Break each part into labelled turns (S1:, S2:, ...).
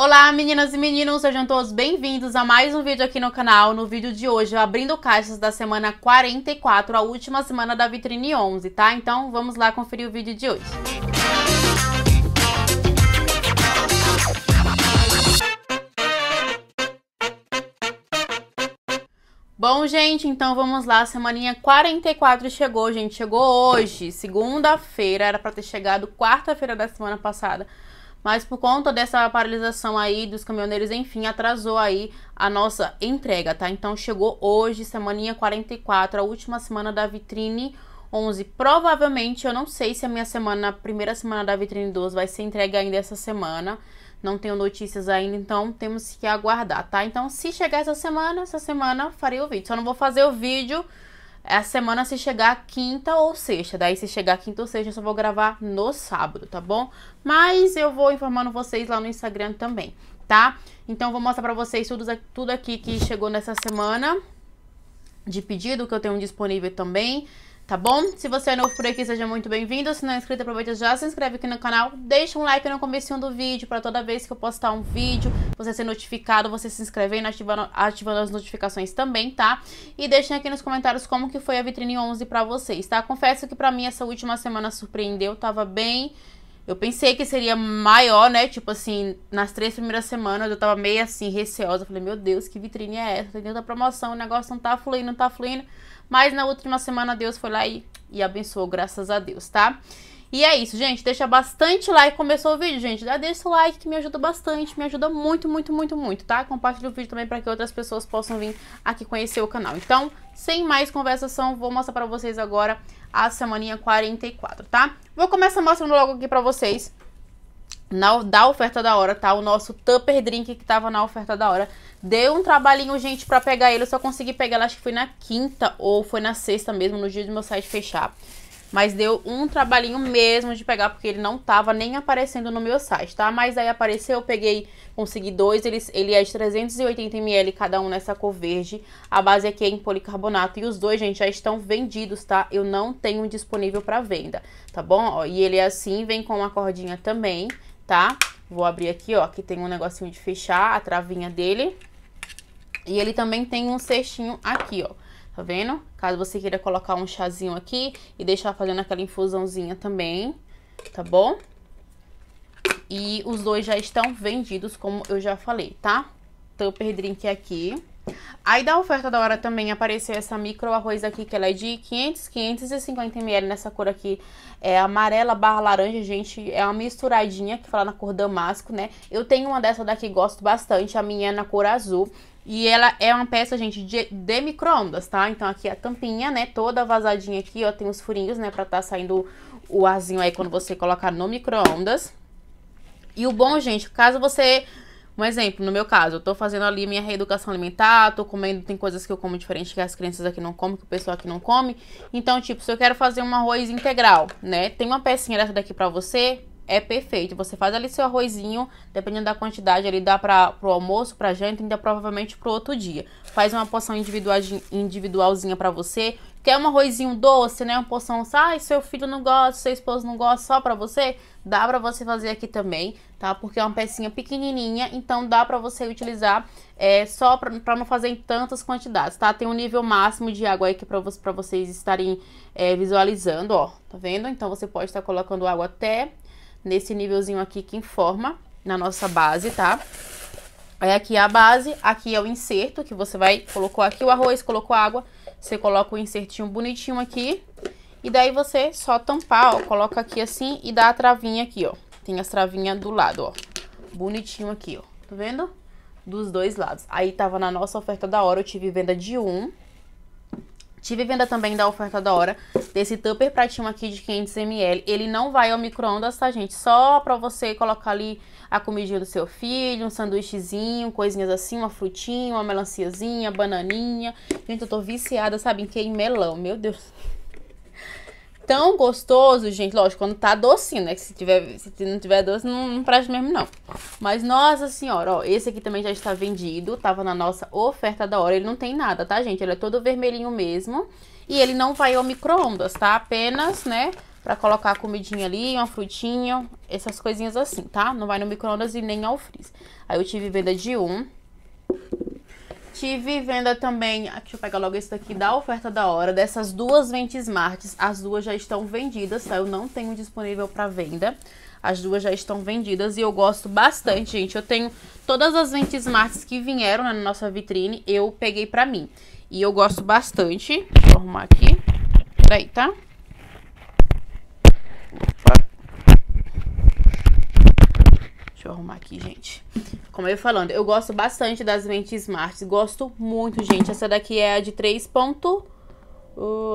S1: Olá meninas e meninos, sejam todos bem-vindos a mais um vídeo aqui no canal. No vídeo de hoje, abrindo caixas da semana 44, a última semana da Vitrine 11, tá? Então vamos lá conferir o vídeo de hoje. Bom, gente, então vamos lá. A semaninha 44 chegou, gente. Chegou hoje, segunda-feira. Era para ter chegado quarta-feira da semana passada mas por conta dessa paralisação aí dos caminhoneiros, enfim, atrasou aí a nossa entrega, tá? Então chegou hoje, semaninha 44, a última semana da vitrine 11. Provavelmente, eu não sei se a minha semana, a primeira semana da vitrine 12 vai ser entregue ainda essa semana. Não tenho notícias ainda, então temos que aguardar, tá? Então, se chegar essa semana, essa semana farei o vídeo. Só não vou fazer o vídeo é a semana se chegar quinta ou sexta. Daí, se chegar quinta ou sexta, eu só vou gravar no sábado, tá bom? Mas eu vou informando vocês lá no Instagram também, tá? Então, vou mostrar pra vocês tudo, tudo aqui que chegou nessa semana de pedido que eu tenho disponível também tá bom? Se você é novo por aqui, seja muito bem-vindo. Se não é inscrito, aproveita já se inscreve aqui no canal. Deixa um like no começo do vídeo para toda vez que eu postar um vídeo, você ser notificado, você se inscrevendo, ativando, ativando as notificações também, tá? E deixem aqui nos comentários como que foi a Vitrine 11 para vocês, tá? Confesso que para mim essa última semana surpreendeu, tava bem... Eu pensei que seria maior, né? Tipo assim, nas três primeiras semanas eu tava meio assim, receosa. Falei, meu Deus, que vitrine é essa? Tem tanta promoção, o negócio não tá fluindo, não tá fluindo. Mas na última semana Deus foi lá e, e abençoou, graças a Deus, tá? E é isso, gente. Deixa bastante like. Começou o vídeo, gente. Dá deixa o like que me ajuda bastante. Me ajuda muito, muito, muito, muito, tá? Compartilha o vídeo também para que outras pessoas possam vir aqui conhecer o canal. Então, sem mais conversação, vou mostrar para vocês agora a semaninha 44, tá? Vou começar mostrando logo aqui para vocês na, da oferta da hora, tá? O nosso Tupper Drink que tava na oferta da hora. Deu um trabalhinho, gente, para pegar ele. Eu só consegui pegar ele, acho que foi na quinta ou foi na sexta mesmo, no dia do meu site fechar. Mas deu um trabalhinho mesmo de pegar, porque ele não tava nem aparecendo no meu site, tá? Mas aí apareceu, eu peguei, consegui dois. Ele, ele é de 380ml cada um nessa cor verde. A base aqui é em policarbonato. E os dois, gente, já estão vendidos, tá? Eu não tenho disponível para venda, tá bom? Ó, e ele é assim, vem com uma cordinha também, tá? Vou abrir aqui, ó. Aqui tem um negocinho de fechar, a travinha dele. E ele também tem um cestinho aqui, ó tá vendo? Caso você queira colocar um chazinho aqui e deixar fazendo aquela infusãozinha também, tá bom? E os dois já estão vendidos, como eu já falei, tá? Tupper então, Drink aqui. Aí da oferta da hora também apareceu essa micro arroz aqui, que ela é de 500, 550 ml nessa cor aqui, é amarela barra laranja, gente, é uma misturadinha que fala na cor damasco, né? Eu tenho uma dessa daqui, gosto bastante, a minha é na cor azul. E ela é uma peça, gente, de, de micro-ondas, tá? Então aqui é a tampinha, né, toda vazadinha aqui, ó, tem os furinhos, né, pra tá saindo o arzinho aí quando você colocar no micro-ondas. E o bom, gente, caso você... Um exemplo, no meu caso, eu tô fazendo ali minha reeducação alimentar, tô comendo, tem coisas que eu como diferente que as crianças aqui não comem, que o pessoal aqui não come. Então, tipo, se eu quero fazer um arroz integral, né, tem uma pecinha dessa daqui pra você, é perfeito. Você faz ali seu arrozinho, dependendo da quantidade, ele dá para o almoço, para janta, ainda provavelmente para outro dia. Faz uma porção individual, individualzinha para você. Quer um arrozinho doce, né? Uma porção, ah, seu filho não gosta, seu esposo não gosta, só para você? Dá para você fazer aqui também, tá? Porque é uma pecinha pequenininha, então dá para você utilizar é, só para não fazer em tantas quantidades, tá? Tem um nível máximo de água aqui é para vocês estarem é, visualizando, ó. Tá vendo? Então você pode estar colocando água até nesse nívelzinho aqui que informa na nossa base, tá? Aí aqui é a base, aqui é o inserto, que você vai, colocou aqui o arroz, colocou água, você coloca o insertinho bonitinho aqui, e daí você só tampar, ó, coloca aqui assim e dá a travinha aqui, ó. Tem as travinhas do lado, ó, bonitinho aqui, ó, tá vendo? Dos dois lados. Aí tava na nossa oferta da hora, eu tive venda de um, Tive venda também da oferta da hora desse tupper pratinho aqui de 500ml. Ele não vai ao micro-ondas, tá, gente? Só pra você colocar ali a comidinha do seu filho, um sanduíchezinho, coisinhas assim, uma frutinha, uma melanciazinha, bananinha. Gente, eu tô viciada, sabe, em que? Em melão. Meu Deus tão gostoso, gente. Lógico, quando tá docinho, né? Que se, tiver, se não tiver doce, não, não presta mesmo, não. Mas, nossa senhora, ó. Esse aqui também já está vendido. Tava na nossa oferta da hora. Ele não tem nada, tá, gente? Ele é todo vermelhinho mesmo. E ele não vai ao micro-ondas, tá? Apenas, né? Pra colocar a comidinha ali, uma frutinha, essas coisinhas assim, tá? Não vai no micro-ondas e nem ao freezer. Aí eu tive venda de um. Tive venda também, deixa eu pegar logo esse daqui da oferta da hora, dessas duas ventes Smarts, as duas já estão vendidas, tá? Eu não tenho disponível para venda. As duas já estão vendidas e eu gosto bastante, gente. Eu tenho todas as ventes Smarts que vieram né, na nossa vitrine, eu peguei para mim. E eu gosto bastante. Deixa eu arrumar aqui. Peraí, tá? Opa. Deixa eu arrumar aqui, gente. Como eu ia falando, eu gosto bastante das mentes smart. Gosto muito, gente. Essa daqui é a de ponto,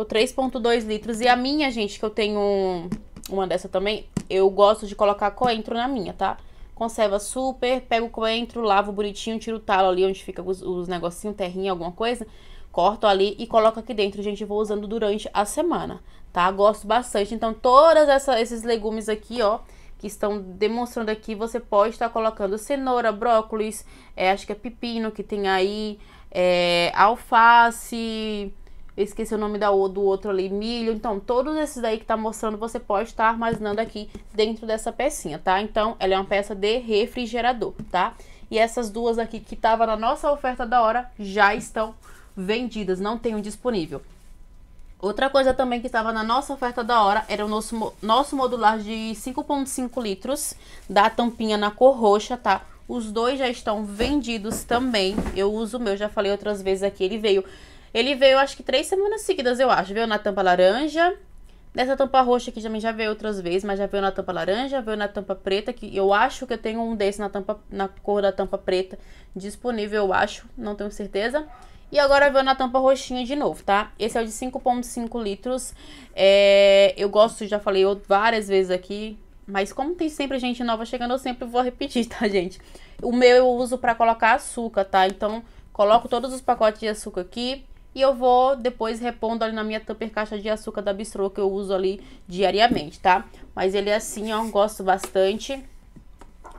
S1: 3.2 litros. E a minha, gente, que eu tenho uma dessa também, eu gosto de colocar coentro na minha, tá? Conserva super, pego o coentro, lavo bonitinho, tiro o talo ali onde fica os, os negocinhos, terrinha, alguma coisa. Corto ali e coloco aqui dentro, gente. Vou usando durante a semana, tá? Gosto bastante. Então, todos esses legumes aqui, ó que estão demonstrando aqui, você pode estar colocando cenoura, brócolis, é, acho que é pepino que tem aí, é, alface, esqueci o nome da, do outro ali, milho. Então, todos esses daí que tá mostrando, você pode estar armazenando aqui dentro dessa pecinha, tá? Então, ela é uma peça de refrigerador, tá? E essas duas aqui que tava na nossa oferta da hora já estão vendidas, não tenho disponível. Outra coisa também que estava na nossa oferta da hora era o nosso, nosso modular de 5,5 litros da tampinha na cor roxa, tá? Os dois já estão vendidos também. Eu uso o meu, já falei outras vezes aqui. Ele veio, ele veio acho que três semanas seguidas, eu acho. Veio na tampa laranja, Nessa tampa roxa aqui também já veio outras vezes, mas já veio na tampa laranja, veio na tampa preta, que eu acho que eu tenho um desse na tampa na cor da tampa preta disponível, eu acho, não tenho certeza. E agora vou na tampa roxinha de novo, tá? Esse é o de 5,5 litros. É, eu gosto, já falei várias vezes aqui, mas como tem sempre gente nova chegando, eu sempre vou repetir, tá, gente? O meu eu uso pra colocar açúcar, tá? Então, coloco todos os pacotes de açúcar aqui. E eu vou depois repondo ali na minha tupper caixa de açúcar da Bistrô, que eu uso ali diariamente, tá? Mas ele é assim, ó, gosto bastante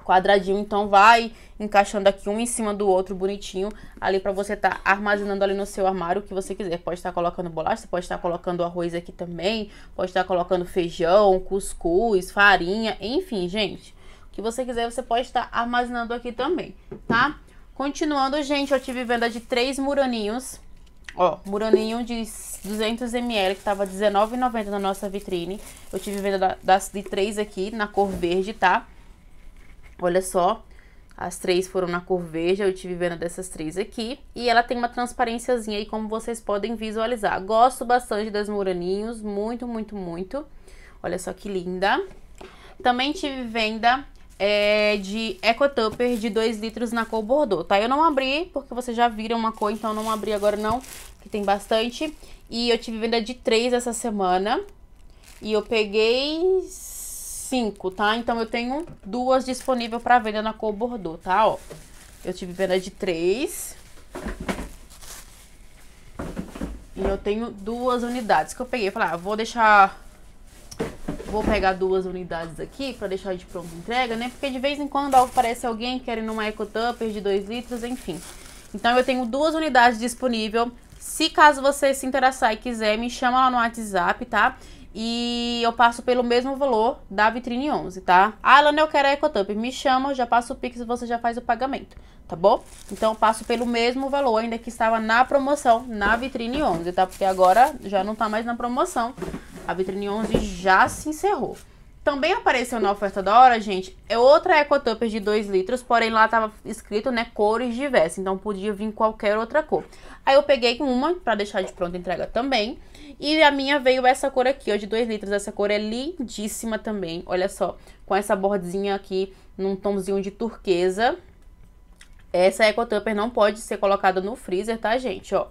S1: quadradinho, então vai encaixando aqui um em cima do outro bonitinho ali para você estar tá armazenando ali no seu armário o que você quiser. Pode estar tá colocando bolacha, pode estar tá colocando arroz aqui também, pode estar tá colocando feijão, cuscuz, farinha, enfim, gente. O que você quiser você pode estar tá armazenando aqui também, tá? Continuando, gente, eu tive venda de três muraninhos. Ó, muraninho de 200ml, que tava R$19,90 na nossa vitrine. Eu tive venda da, das, de três aqui, na cor verde, tá? Tipo, olha só, as três foram na cor veja, eu tive vendo dessas três aqui. E ela tem uma transparênciazinha aí, como vocês podem visualizar. Gosto bastante das Mouraninhos, muito, muito, muito. Olha só que linda. Também tive venda é, de Eco Tupper de 2 litros na cor Bordeaux, tá? Eu não abri, porque vocês já viram uma cor, então não abri agora não, que tem bastante. E eu tive venda de três essa semana. E eu peguei cinco, tá? Então eu tenho duas disponível para venda na cor bordô, tá? Ó, eu tive venda de três. E eu tenho duas unidades que eu peguei. Falei, ah, vou deixar... Vou pegar duas unidades aqui para deixar de pronto entrega, né? Porque de vez em quando aparece alguém querendo uma eco tupper de 2 litros, enfim. Então eu tenho duas unidades disponíveis. Se caso você se interessar e quiser, me chama lá no WhatsApp, tá? e eu passo pelo mesmo valor da vitrine 11, tá? Ah, Alana, eu quero a EcoTupper, Me chama, já passo o Pix e você já faz o pagamento, tá bom? Então eu passo pelo mesmo valor, ainda que estava na promoção, na vitrine 11, tá? Porque agora já não tá mais na promoção, a vitrine 11 já se encerrou. Também apareceu na oferta da hora, gente, é outra Ecotupper de 2 litros, porém lá tava escrito, né, cores diversas, então podia vir qualquer outra cor. Aí eu peguei uma para deixar de pronta entrega também, e a minha veio essa cor aqui, ó, de 2 litros. Essa cor é lindíssima também, olha só. Com essa bordezinha aqui, num tomzinho de turquesa. Essa Ecotupper não pode ser colocada no freezer, tá, gente? Ó,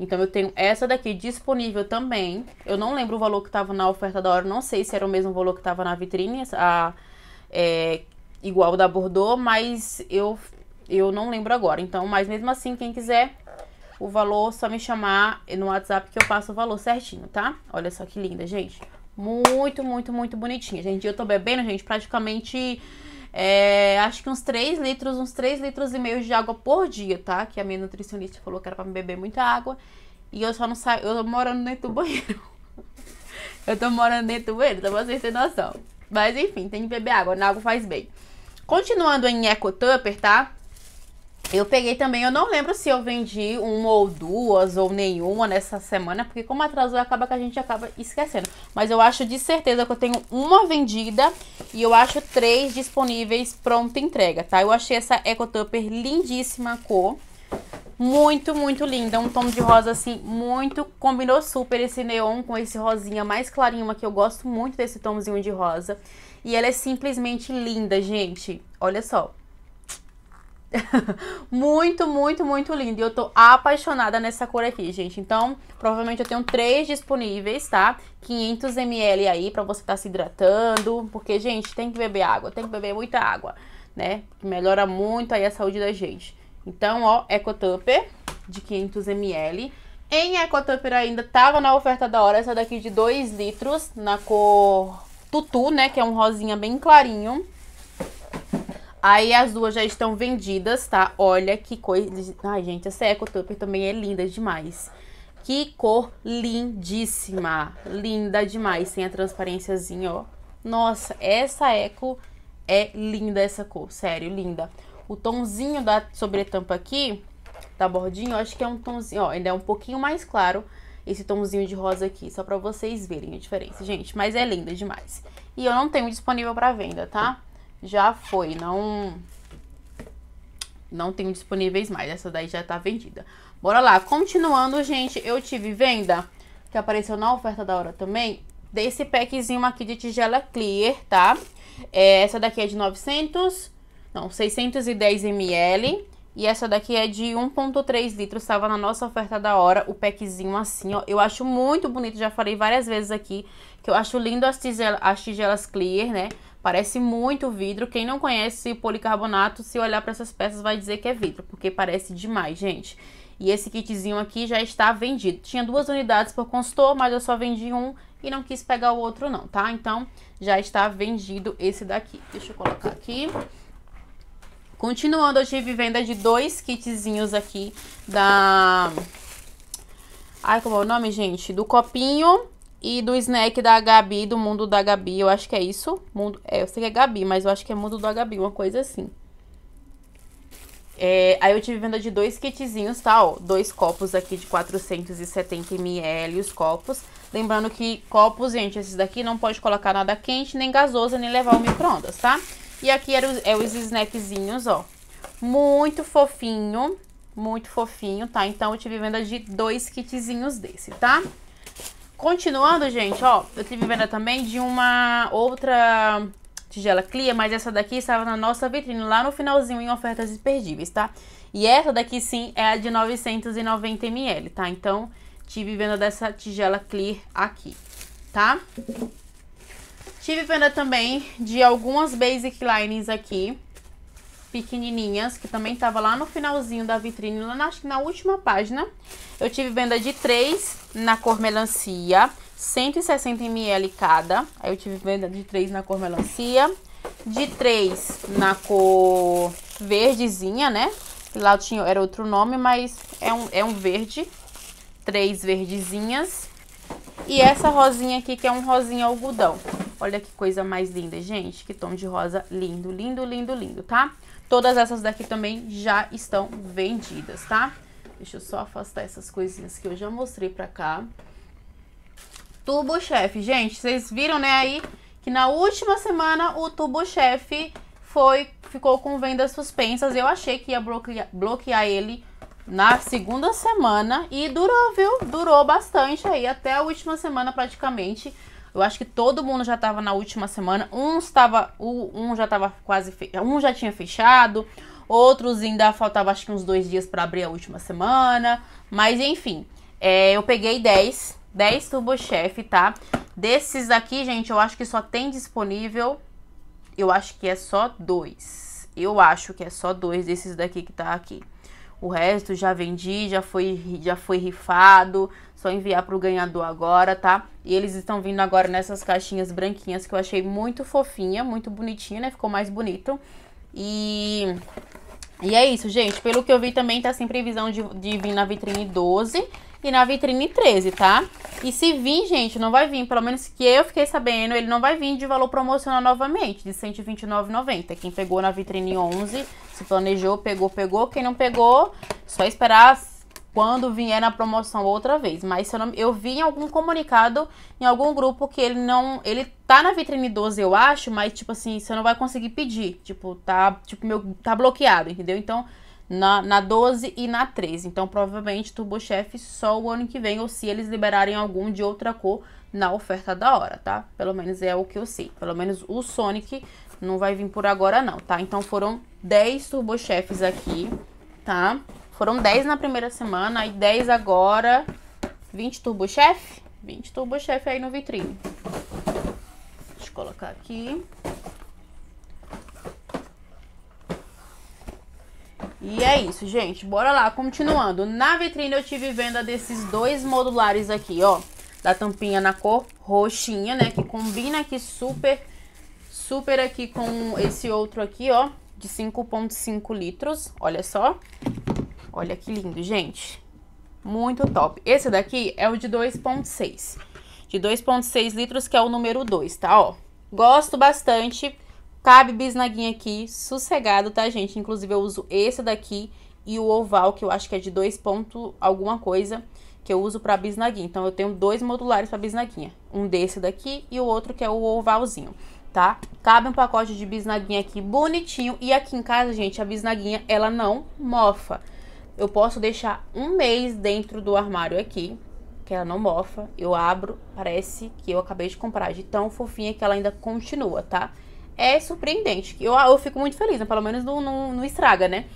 S1: então eu tenho essa daqui disponível também. Eu não lembro o valor que tava na oferta da hora, não sei se era o mesmo valor que tava na vitrine, a, é, igual da Bordeaux, mas eu, eu não lembro agora. Então, mas mesmo assim, quem quiser o valor, só me chamar no WhatsApp que eu passo o valor certinho, tá? Olha só que linda, gente. Muito, muito, muito bonitinha, gente. Eu tô bebendo, gente, praticamente... É, acho que uns 3 litros, uns 3 litros e meio de água por dia, tá? Que a minha nutricionista falou que era pra me beber muita água. E eu só não saio... Eu tô morando dentro do banheiro. eu tô morando dentro do banheiro, então vocês têm noção. Mas enfim, tem que beber água, na água faz bem. Continuando em Eco Tupper, tá? Eu peguei também, eu não lembro se eu vendi uma ou duas ou nenhuma nessa semana, porque como atrasou, acaba que a gente acaba esquecendo. Mas eu acho de certeza que eu tenho uma vendida e eu acho três disponíveis pronta entrega, tá? Eu achei essa Eco Tupper lindíssima cor. Muito, muito linda. Um tom de rosa, assim, muito... Combinou super esse neon com esse rosinha mais clarinho aqui. Eu gosto muito desse tomzinho de rosa. E ela é simplesmente linda, gente. Olha só. muito, muito, muito lindo. E eu tô apaixonada nessa cor aqui, gente. Então, provavelmente eu tenho três disponíveis, tá? 500ml aí pra você tá se hidratando. Porque, gente, tem que beber água, tem que beber muita água, né? Melhora muito aí a saúde da gente. Então, ó, Ecotupper de 500ml. Em Ecotupper ainda tava na oferta da hora essa daqui de 2 litros, na cor tutu, né? Que é um rosinha bem clarinho. Aí as duas já estão vendidas, tá? Olha que coisa. Ai, gente, essa Ecotupper também é linda demais. Que cor lindíssima. Linda demais. Tem a transparênciazinha, ó. Nossa, essa Eco é linda essa cor. Sério, linda. O tonzinho da sobretampa aqui, da tá bordinha, eu acho que é um tonzinho, ó. Ele é um pouquinho mais claro, esse tonzinho de rosa aqui. Só pra vocês verem a diferença, gente. Mas é linda demais. E eu não tenho disponível pra venda, tá? já foi, não não tenho disponíveis mais. Essa daí já tá vendida. Bora lá. Continuando, gente, eu tive venda que apareceu na oferta da hora também desse packzinho aqui de tigela clear, tá? É, essa daqui é de 900, não, 610 ml. E essa daqui é de 1.3 litros, estava na nossa oferta da hora, o packzinho assim, ó. Eu acho muito bonito, já falei várias vezes aqui, que eu acho lindo as, tigela, as tigelas clear, né? Parece muito vidro. Quem não conhece policarbonato, se olhar para essas peças, vai dizer que é vidro, porque parece demais, gente. E esse kitzinho aqui já está vendido. Tinha duas unidades por consultor, mas eu só vendi um e não quis pegar o outro não, tá? Então, já está vendido esse daqui. Deixa eu colocar aqui. Continuando, eu tive venda de dois kitzinhos aqui da... Ai, como é o nome, gente? Do copinho e do snack da Gabi, do mundo da Gabi, eu acho que é isso. Mundo, é, eu sei que é Gabi, mas eu acho que é mundo da Gabi, uma coisa assim. É, aí eu tive venda de dois kitzinhos, tá? Ó, dois copos aqui de 470ml os copos. Lembrando que copos, gente, esses daqui não pode colocar nada quente, nem gasosa, nem levar o micro-ondas, tá? E aqui eram é os snackzinhos, ó. Muito fofinho, muito fofinho, tá? Então eu tive venda de dois kitzinhos desse, tá? Tá? Continuando, gente, ó, eu tive venda também de uma outra tigela Clear, mas essa daqui estava na nossa vitrine, lá no finalzinho, em ofertas imperdíveis, tá? E essa daqui, sim, é a de 990ml, tá? Então, tive venda dessa tigela Clear aqui, tá? Tive venda também de algumas basic lines aqui, pequenininhas, que também tava lá no finalzinho da vitrine, lá na, na última página. Eu tive venda de três na cor melancia, 160 ml cada. Aí eu tive venda de três na cor melancia, de três na cor verdezinha, né? Lá tinha, era outro nome, mas é um, é um verde. Três verdezinhas. E essa rosinha aqui, que é um rosinha algodão. Olha que coisa mais linda, gente. Que tom de rosa lindo, lindo, lindo, lindo, tá? Todas essas daqui também já estão vendidas, tá? Deixa eu só afastar essas coisinhas que eu já mostrei pra cá. Tubo Chef, gente, vocês viram, né, aí, que na última semana o Tubo Chef foi, ficou com vendas suspensas. Eu achei que ia bloquear, bloquear ele na segunda semana e durou, viu? Durou bastante aí, até a última semana praticamente. Eu acho que todo mundo já estava na última semana. Um estava, um já estava quase, fe... um já tinha fechado, outros ainda faltava acho que uns dois dias para abrir a última semana. Mas enfim, é, eu peguei 10, 10 TurboChef, tá? Desses aqui, gente, eu acho que só tem disponível, eu acho que é só dois. Eu acho que é só dois desses daqui que tá aqui. O resto já vendi, já foi, já foi rifado. Só enviar pro ganhador agora, tá? E eles estão vindo agora nessas caixinhas branquinhas que eu achei muito fofinha, muito bonitinha, né? Ficou mais bonito. E... E é isso, gente. Pelo que eu vi também, tá sem previsão de, de vir na vitrine 12 e na vitrine 13, tá? E se vir, gente, não vai vir, pelo menos que eu fiquei sabendo, ele não vai vir de valor promocional novamente, de 129,90. Quem pegou na vitrine 11, se planejou, pegou, pegou. Quem não pegou, só esperar quando vier na promoção outra vez. Mas eu, não, eu, vi em algum comunicado, em algum grupo, que ele não. Ele tá na vitrine 12, eu acho, mas, tipo assim, você não vai conseguir pedir. Tipo, tá, tipo, meu, tá bloqueado, entendeu? Então, na, na 12 e na 13. Então, provavelmente, TurboChef só o ano que vem, ou se eles liberarem algum de outra cor na oferta da hora, tá? Pelo menos é o que eu sei. Pelo menos o Sonic não vai vir por agora, não, tá? Então, foram 10 TurboChefs aqui, tá? Foram 10 na primeira semana e 10 agora. 20 TurboChef? 20 TurboChef aí no vitrine. Deixa eu colocar aqui. E é isso, gente. Bora lá, continuando. Na vitrine eu tive venda desses dois modulares aqui, ó. Da tampinha na cor roxinha, né? Que combina aqui super, super aqui com esse outro aqui, ó. De 5.5 litros, olha só. Olha que lindo, gente. Muito top. Esse daqui é o de 2.6. De 2.6 litros, que é o número 2, tá? Ó, gosto bastante. Cabe bisnaguinha aqui, sossegado, tá, gente? Inclusive, eu uso esse daqui e o oval, que eu acho que é de 2 pontos alguma coisa, que eu uso pra bisnaguinha. Então, eu tenho dois modulares pra bisnaguinha. Um desse daqui e o outro que é o ovalzinho, tá? Cabe um pacote de bisnaguinha aqui bonitinho. E aqui em casa, gente, a bisnaguinha, ela não mofa. Eu posso deixar um mês dentro do armário aqui, que ela não mofa. Eu abro, parece que eu acabei de comprar de tão fofinha que ela ainda continua, tá? é surpreendente. Eu, eu fico muito feliz, né? Pelo menos não, não, não estraga, né?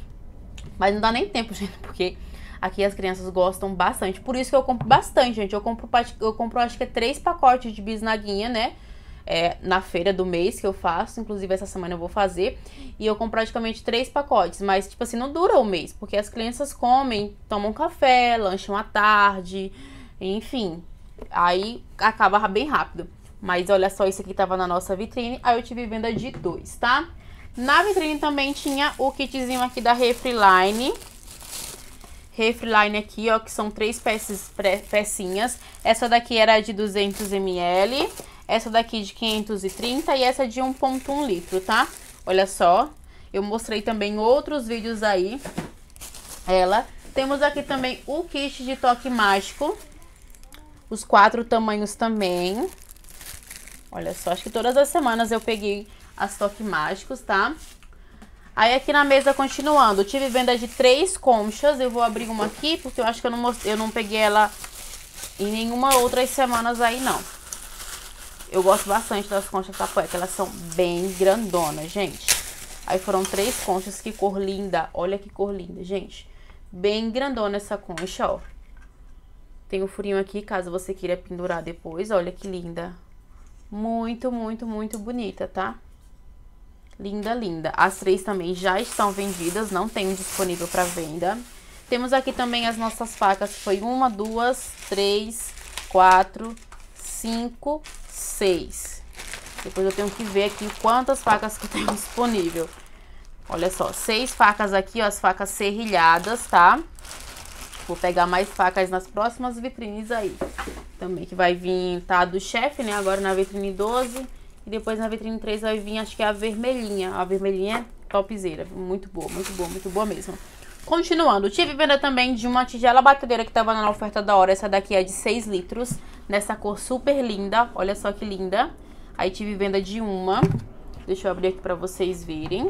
S1: Mas não dá nem tempo, gente, porque aqui as crianças gostam bastante. Por isso que eu compro bastante, gente. Eu compro, eu compro acho que é três pacotes de bisnaguinha, né? É, na feira do mês que eu faço, inclusive essa semana eu vou fazer, e eu compro praticamente três pacotes, mas tipo assim, não dura um mês, porque as crianças comem, tomam café, lancham à tarde, enfim, aí acaba bem rápido. Mas olha só, isso aqui tava na nossa vitrine, aí eu tive venda de dois, tá? Na vitrine também tinha o kitzinho aqui da Refriline. Refriline aqui, ó, que são três peças, pecinhas. Essa daqui era de 200ml, essa daqui de 530 e essa de 1.1 litro, tá? Olha só, eu mostrei também outros vídeos aí, ela. Temos aqui também o kit de toque mágico, os quatro tamanhos também. Olha só, acho que todas as semanas eu peguei as toque mágicos, tá? Aí aqui na mesa, continuando, tive venda de três conchas. Eu vou abrir uma aqui, porque eu acho que eu não, mostrei, eu não peguei ela em nenhuma outra semanas aí, não. Eu gosto bastante das conchas tapoeca, elas são bem grandonas, gente. Aí foram três conchas, que cor linda. Olha que cor linda, gente. Bem grandona essa concha, ó. Tem o um furinho aqui, caso você queira pendurar depois. Olha que linda. Muito, muito, muito bonita, tá? Linda, linda. As três também já estão vendidas, não tem disponível para venda. Temos aqui também as nossas facas. Foi uma, duas, três, quatro, cinco, seis. Depois eu tenho que ver aqui quantas facas que tem disponível. Olha só, seis facas aqui, ó, as facas serrilhadas, tá? Tá? Vou pegar mais facas nas próximas vitrines aí. Também que vai vir, tá, do chefe, né? Agora na vitrine 12. E depois na vitrine 3 vai vir, acho que é a vermelhinha. A vermelhinha é topzeira. Muito boa, muito boa, muito boa mesmo. Continuando, tive venda também de uma tigela batedeira que estava na oferta da hora. Essa daqui é de 6 litros, nessa cor super linda. Olha só que linda. Aí tive venda de uma. Deixa eu abrir aqui pra vocês verem.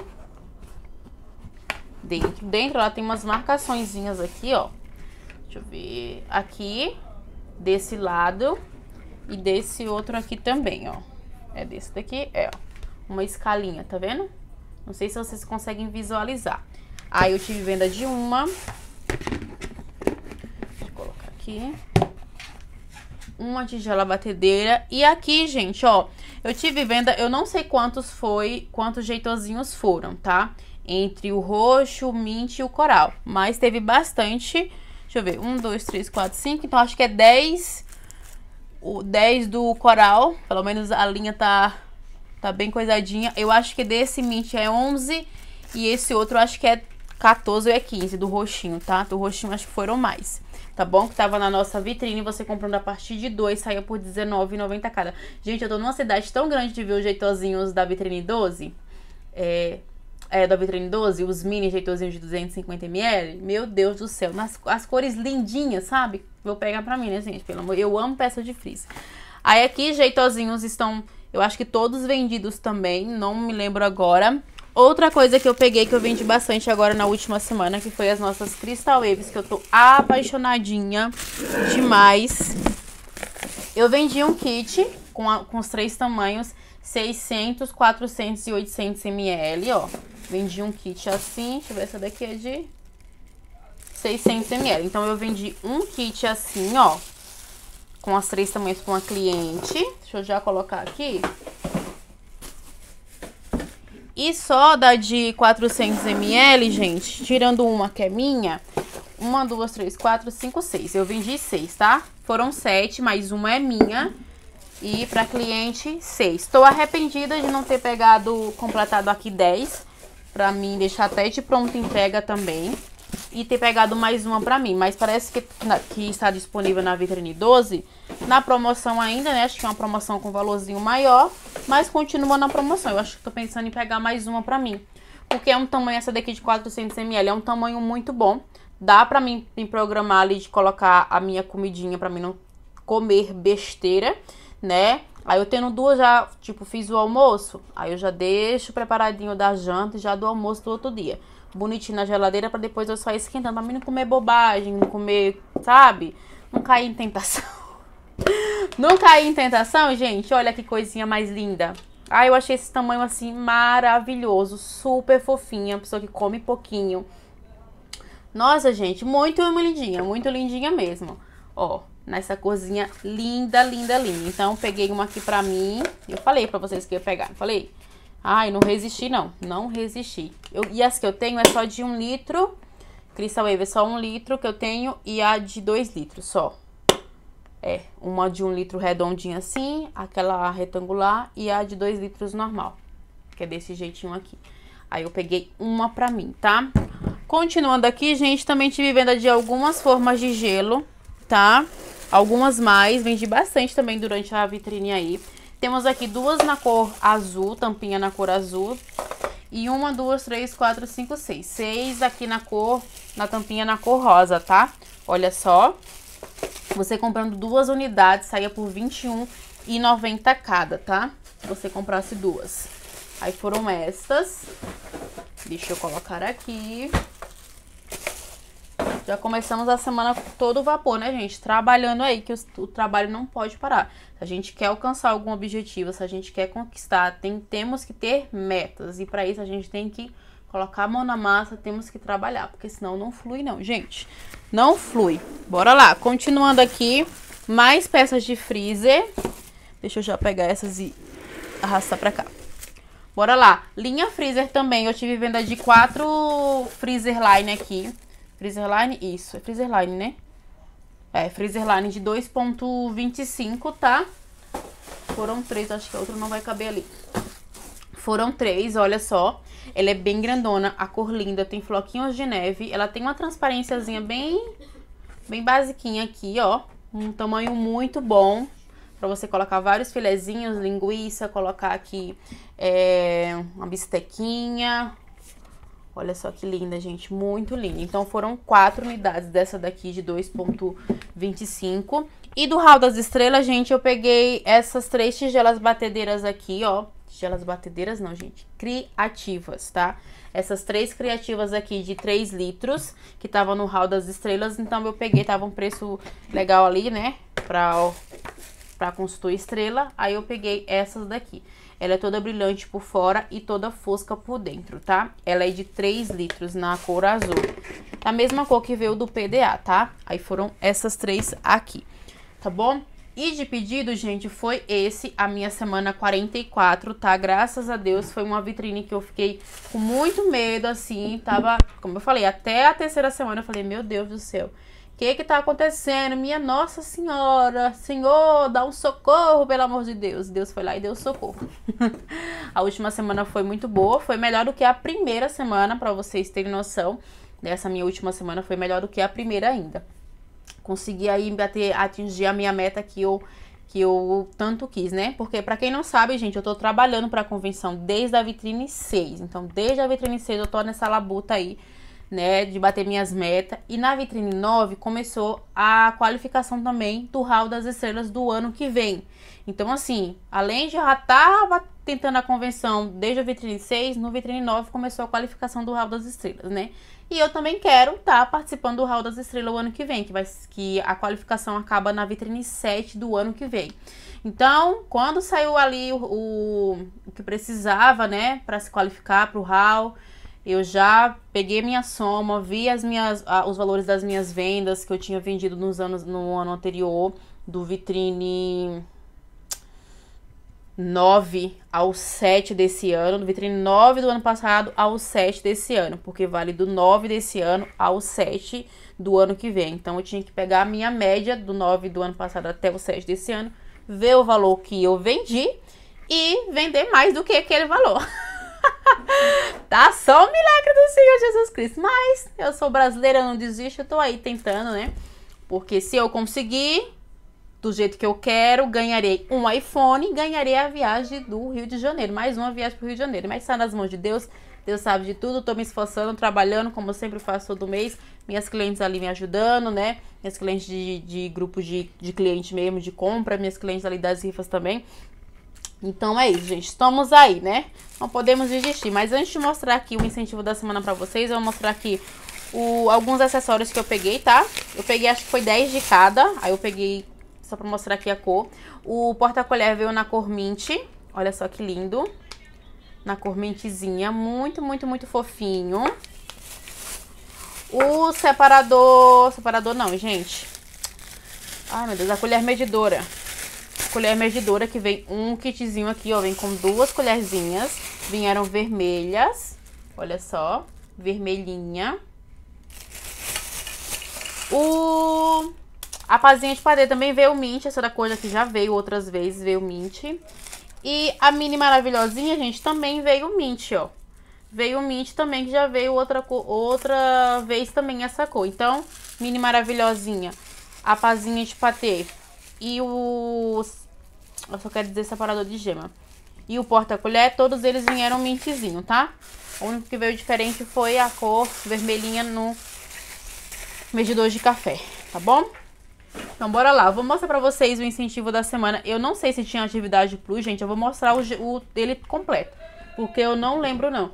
S1: Dentro, dentro ela tem umas marcaçõezinhas aqui, ó. Deixa eu ver. Aqui, desse lado e desse outro aqui também, ó. É desse daqui, é, ó. Uma escalinha, tá vendo? Não sei se vocês conseguem visualizar. Aí eu tive venda de uma. Deixa eu colocar aqui. Uma tigela batedeira. E aqui, gente, ó, eu tive venda, eu não sei quantos foi, quantos jeitozinhos foram, tá? Entre o roxo, o mint e o coral. Mas teve bastante Deixa eu ver. 1, 2, 3, 4, 5. Então, acho que é 10. O dez do coral. Pelo menos a linha tá, tá bem coisadinha. Eu acho que desse mint é 11. E esse outro, acho que é 14 ou é 15 do roxinho, tá? Do roxinho acho que foram mais, tá bom? Que tava na nossa vitrine, você comprando a partir de 2, saía por R$19,90 cada. Gente, eu tô numa cidade tão grande de ver os jeitozinhos da vitrine 12. É, é, da Vitrine 12, os mini jeitozinhos de 250ml, meu Deus do céu, nas, as cores lindinhas, sabe? Vou pegar pra mim, né, gente? Pelo amor, eu amo peça de frizz. Aí aqui, jeitozinhos estão, eu acho que todos vendidos também, não me lembro agora. Outra coisa que eu peguei, que eu vendi bastante agora na última semana, que foi as nossas Crystal Waves, que eu tô apaixonadinha demais. Eu vendi um kit com, a, com os três tamanhos, 600, 400 e 800 ml, ó. Vendi um kit assim, deixa eu ver essa daqui é de 600ml. Então, eu vendi um kit assim, ó, com as três tamanhos para uma cliente. Deixa eu já colocar aqui. E só da de 400ml, gente, tirando uma que é minha, uma, duas, três, quatro, cinco, seis. Eu vendi seis, tá? Foram sete, mas uma é minha. E para cliente, seis. Estou arrependida de não ter pegado, completado aqui dez pra mim deixar até de pronta entrega também. E ter pegado mais uma pra mim. Mas parece que, que está disponível na vitrine 12. Na promoção ainda, né? Acho que é uma promoção com valorzinho maior. Mas continua na promoção. Eu acho que tô pensando em pegar mais uma pra mim. Porque é um tamanho, essa daqui de 400ml, é um tamanho muito bom. Dá pra mim me programar ali de colocar a minha comidinha pra mim não comer besteira, né? Aí eu tendo duas já, tipo, fiz o almoço, aí eu já deixo preparadinho da janta e já do almoço do outro dia. Bonitinho na geladeira para depois eu só ir esquentando, pra mim não comer bobagem, não comer, sabe? Não cair em tentação. não cair em tentação, gente, olha que coisinha mais linda. Ah, eu achei esse tamanho assim maravilhoso, super fofinha, pessoa que come pouquinho. Nossa, gente, muito lindinha, muito lindinha mesmo. Ó, nessa corzinha linda, linda, linda. Então, peguei uma aqui pra mim. Eu falei pra vocês que ia pegar, falei? Ai, não resisti não, não resisti. Eu, e as que eu tenho é só de um litro, Crystal Wave é só um litro que eu tenho e a de dois litros só. É, uma de um litro redondinha assim, aquela retangular e a de dois litros normal, que é desse jeitinho aqui. Aí eu peguei uma pra mim, tá? Continuando aqui, gente, também tive venda de algumas formas de gelo, tá? Tá? Algumas mais, vendi bastante também durante a vitrine aí. Temos aqui duas na cor azul, tampinha na cor azul. E uma, duas, três, quatro, cinco, seis. Seis aqui na cor, na tampinha na cor rosa, tá? Olha só. Você comprando duas unidades, saia por 21,90 cada, tá? Se você comprasse duas. Aí foram estas. Deixa eu colocar aqui. Já começamos a semana todo vapor, né, gente? Trabalhando aí, que o, o, trabalho não pode parar. Se a gente quer alcançar algum objetivo, se a gente quer conquistar, tem, temos que ter metas. E para isso a gente tem que colocar a mão na massa, temos que trabalhar, porque senão não flui, não, gente. Não flui. Bora lá. Continuando aqui, mais peças de freezer. Deixa eu já pegar essas e arrastar pra cá. Bora lá. Linha freezer também. Eu tive venda de quatro freezer line aqui. Freezerline, isso, é Freezerline, né? É, Freezerline de 2.25, tá? Foram três, acho que a outra não vai caber ali. Foram três, olha só. Ela é bem grandona, a cor linda, tem floquinhos de neve. Ela tem uma transparênciazinha bem, bem basiquinha aqui, ó. Um tamanho muito bom para você colocar vários filezinhos, linguiça, colocar aqui é, uma bistequinha, Olha só que linda, gente, muito linda. Então, foram quatro unidades dessa daqui de 2.25. E do Hall das Estrelas, gente, eu peguei essas três tigelas batedeiras aqui, ó. Tigelas batedeiras não, gente, criativas, tá? Essas três criativas aqui de 3 litros, que tava no Hall das Estrelas. Então, eu peguei, tava um preço legal ali, né? Pra, ó, pra consultor estrela. Aí, eu peguei essas daqui. Ela é toda brilhante por fora e toda fosca por dentro, tá? Ela é de 3 litros na cor azul. A mesma cor que veio do PDA, tá? Aí foram essas três aqui, tá bom? E de pedido, gente, foi esse a minha semana 44, tá? Graças a Deus, foi uma vitrine que eu fiquei com muito medo, assim, tava, como eu falei, até a terceira semana eu falei, meu Deus do céu, que que tá acontecendo? Minha Nossa Senhora, Senhor, dá um socorro, pelo amor de Deus. Deus foi lá e deu socorro. a última semana foi muito boa, foi melhor do que a primeira semana, para vocês terem noção. Essa minha última semana foi melhor do que a primeira ainda. Consegui aí bater, atingir a minha meta que eu que eu tanto quis, né? Porque para quem não sabe, gente, eu tô trabalhando para a convenção desde a vitrine 6. Então, desde a vitrine 6 eu tô nessa labuta aí né, de bater minhas metas. E na vitrine 9 começou a qualificação também do Hall das Estrelas do ano que vem. Então, assim, além de já estar tentando a convenção desde a vitrine 6, no vitrine 9 começou a qualificação do Hall das Estrelas, né? E eu também quero estar tá participando do Hall das Estrelas o ano que vem, que, vai, que a qualificação acaba na vitrine 7 do ano que vem. Então, quando saiu ali o, o, o que precisava, né, para se qualificar para o Hall, eu já peguei minha soma, vi as minhas, os valores das minhas vendas que eu tinha vendido nos anos, no ano anterior, do vitrine 9 ao 7 desse ano, do vitrine 9 do ano passado ao 7 desse ano, porque vale do 9 desse ano ao 7 do ano que vem. Então eu tinha que pegar a minha média do 9 do ano passado até o 7 desse ano, ver o valor que eu vendi e vender mais do que aquele valor. tá só um milagre do Senhor Jesus Cristo. Mas eu sou brasileira, não desisto, eu tô aí tentando, né? Porque se eu conseguir, do jeito que eu quero, ganharei um iPhone e ganharei a viagem do Rio de Janeiro. Mais uma viagem pro Rio de Janeiro. Mas está nas mãos de Deus. Deus sabe de tudo. Tô me esforçando, trabalhando, como eu sempre faço todo mês. Minhas clientes ali me ajudando, né? Minhas clientes de, de grupo de, de cliente mesmo, de compra. Minhas clientes ali das rifas também. Então é isso, gente. Estamos aí, né? Não podemos desistir. Mas antes de mostrar aqui o incentivo da semana pra vocês, eu vou mostrar aqui o, alguns acessórios que eu peguei, tá? Eu peguei, acho que foi 10 de cada. Aí eu peguei, só pra mostrar aqui a cor. O porta-colher veio na cor mint. Olha só que lindo. Na cor mintzinha. Muito, muito, muito fofinho. O separador... Separador não, gente. Ai, meu Deus, a colher medidora colher medidora, que vem um kitzinho aqui, ó. Vem com duas colherzinhas. Vieram vermelhas. Olha só. Vermelhinha. O... A pazinha de padê também veio mint. Essa da cor aqui já veio outras vezes, veio mint. E a mini maravilhosinha, gente, também veio mint, ó. Veio mint também, que já veio outra, outra vez também essa cor. Então, mini maravilhosinha, a pazinha de patê e o... Eu só quero dizer separador de gema. E o porta-colher, todos eles vieram mentezinho tá? O único que veio diferente foi a cor vermelhinha no medidor de café, tá bom? Então, bora lá. Eu vou mostrar pra vocês o incentivo da semana. Eu não sei se tinha atividade plus, gente. Eu vou mostrar o, o completo. Porque eu não lembro, não.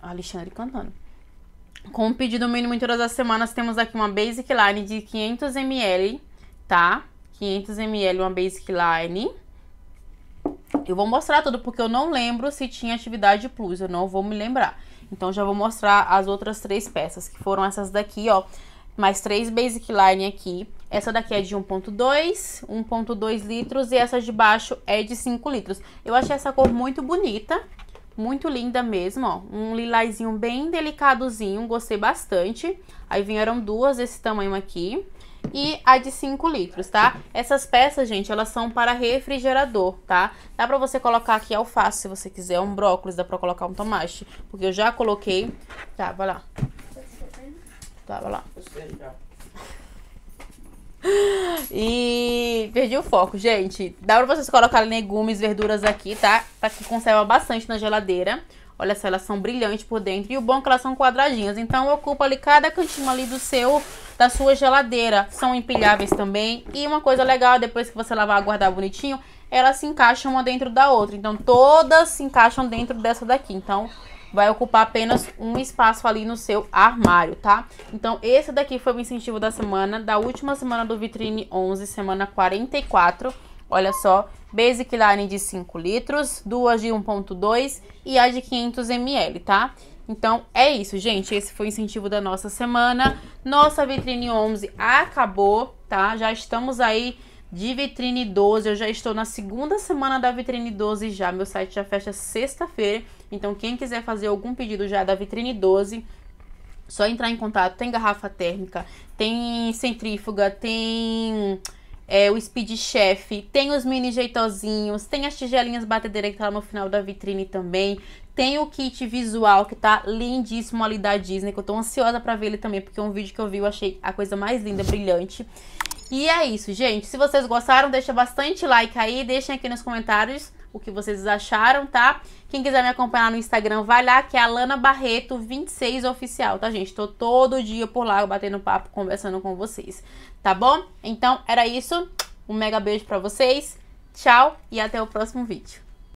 S1: Alexandre cantando. Com o pedido mínimo em todas as semanas, temos aqui uma basic line de 500ml tá? 500 ml, uma basic line. Eu vou mostrar tudo porque eu não lembro se tinha atividade plus, eu não vou me lembrar. Então já vou mostrar as outras três peças, que foram essas daqui, ó. Mais três basic line aqui. Essa daqui é de 1.2, 1.2 litros e essa de baixo é de 5 litros. Eu achei essa cor muito bonita, muito linda mesmo, ó. Um lilazinho bem delicadozinho, gostei bastante. Aí vieram duas desse tamanho aqui e a de 5 litros, tá? Essas peças, gente, elas são para refrigerador, tá? Dá pra você colocar aqui alface, se você quiser, um brócolis, dá pra colocar um tomate. Porque eu já coloquei... Tá, vai lá. Tá, vai lá. Tá. E perdi o foco, gente. Dá pra vocês colocarem legumes, verduras aqui, tá? Tá que conserva bastante na geladeira. Olha só, elas são brilhantes por dentro. E o bom é que elas são quadradinhas. Então, ocupa ali cada cantinho ali do seu, da sua geladeira. São empilháveis também. E uma coisa legal, depois que você lavar e guardar bonitinho, elas se encaixam uma dentro da outra. Então, todas se encaixam dentro dessa daqui. Então, vai ocupar apenas um espaço ali no seu armário, tá? Então, esse daqui foi o incentivo da semana, da última semana do Vitrine 11, semana 44. Olha só, Basic Line de 5 litros, duas de 1.2 e a de 500 ml, tá? Então, é isso, gente. Esse foi o incentivo da nossa semana. Nossa Vitrine 11 acabou, tá? Já estamos aí de vitrine 12. Eu já estou na segunda semana da vitrine 12 já. Meu site já fecha sexta-feira. Então, quem quiser fazer algum pedido já da vitrine 12, só entrar em contato. Tem garrafa térmica, tem centrífuga, tem é, o Speed Chef, tem os mini jeitozinhos, tem as tigelinhas batedeira que tá lá no final da vitrine também. Tem o kit visual que tá lindíssimo ali da Disney, que eu tô ansiosa para ver ele também, porque é um vídeo que eu vi, eu achei a coisa mais linda, brilhante. E é isso, gente. Se vocês gostaram, deixa bastante like aí, deixem aqui nos comentários o que vocês acharam, tá? Quem quiser me acompanhar no Instagram, vai lá, que é Alana Barreto 26 oficial, tá, gente? Tô todo dia por lá, batendo papo, conversando com vocês, tá bom? Então, era isso. Um mega beijo pra vocês. Tchau e até o próximo vídeo.